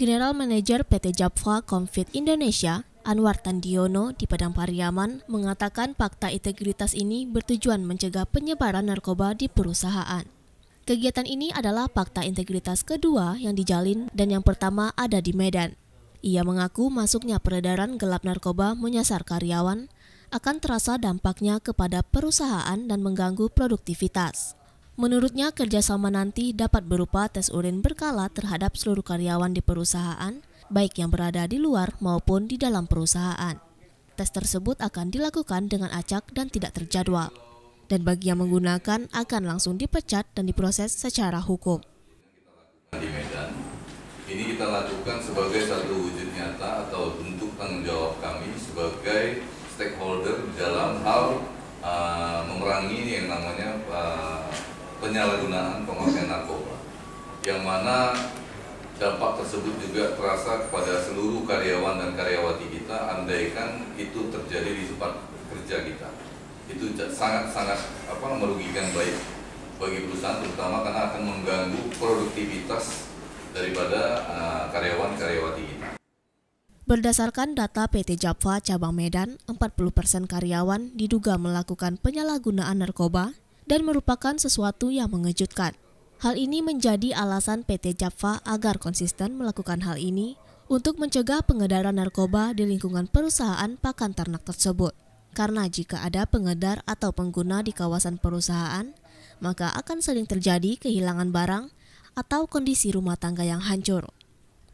General Manager PT Japfa Confit Indonesia, Anwar Tandiono di Padang Pariaman mengatakan fakta integritas ini bertujuan mencegah penyebaran narkoba di perusahaan. Kegiatan ini adalah fakta integritas kedua yang dijalin dan yang pertama ada di Medan. Ia mengaku masuknya peredaran gelap narkoba menyasar karyawan akan terasa dampaknya kepada perusahaan dan mengganggu produktivitas. Menurutnya, kerjasama nanti dapat berupa tes urin berkala terhadap seluruh karyawan di perusahaan, baik yang berada di luar maupun di dalam perusahaan. Tes tersebut akan dilakukan dengan acak dan tidak terjadwal. Dan bagi yang menggunakan akan langsung dipecat dan diproses secara hukum. Di Medan, ini kita lakukan sebagai satu wujud nyata atau bentuk tanggung jawab kami sebagai stakeholder dalam hal uh, memerangi yang namanya penyalahgunaan pemakaian narkoba yang mana dampak tersebut juga terasa kepada seluruh karyawan dan karyawati kita andaikan itu terjadi di tempat kerja kita itu sangat-sangat apa merugikan baik bagi perusahaan terutama karena akan mengganggu produktivitas daripada eh, karyawan-karyawati kita. Berdasarkan data PT Japfa Cabang Medan, 40% persen karyawan diduga melakukan penyalahgunaan narkoba dan merupakan sesuatu yang mengejutkan. Hal ini menjadi alasan PT Japfa agar konsisten melakukan hal ini untuk mencegah pengedaran narkoba di lingkungan perusahaan pakan ternak tersebut. Karena jika ada pengedar atau pengguna di kawasan perusahaan, maka akan sering terjadi kehilangan barang atau kondisi rumah tangga yang hancur.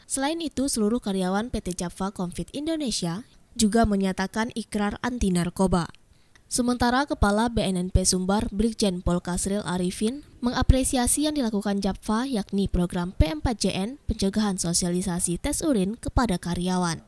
Selain itu, seluruh karyawan PT Japfa Confit Indonesia juga menyatakan ikrar anti narkoba. Sementara Kepala BNNP Sumbar Brigjen Pol Kasril Arifin mengapresiasi yang dilakukan Japfa yakni program PM4JN pencegahan sosialisasi tes urin kepada karyawan.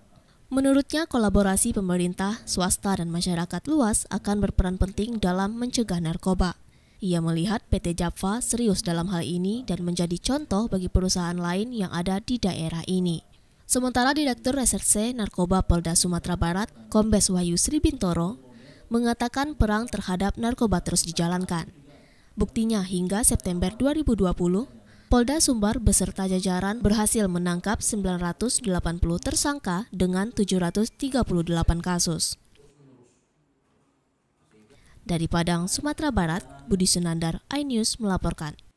Menurutnya kolaborasi pemerintah, swasta, dan masyarakat luas akan berperan penting dalam mencegah narkoba. Ia melihat PT Japfa serius dalam hal ini dan menjadi contoh bagi perusahaan lain yang ada di daerah ini. Sementara Direktur Reserse Narkoba Polda Sumatera Barat, Kombes Wahyu Sri Bintoro, mengatakan perang terhadap narkoba terus dijalankan. Buktinya hingga September 2020, Polda Sumbar beserta jajaran berhasil menangkap 980 tersangka dengan 738 kasus. Dari Padang, Sumatera Barat, Budi Sunandar, iNews melaporkan.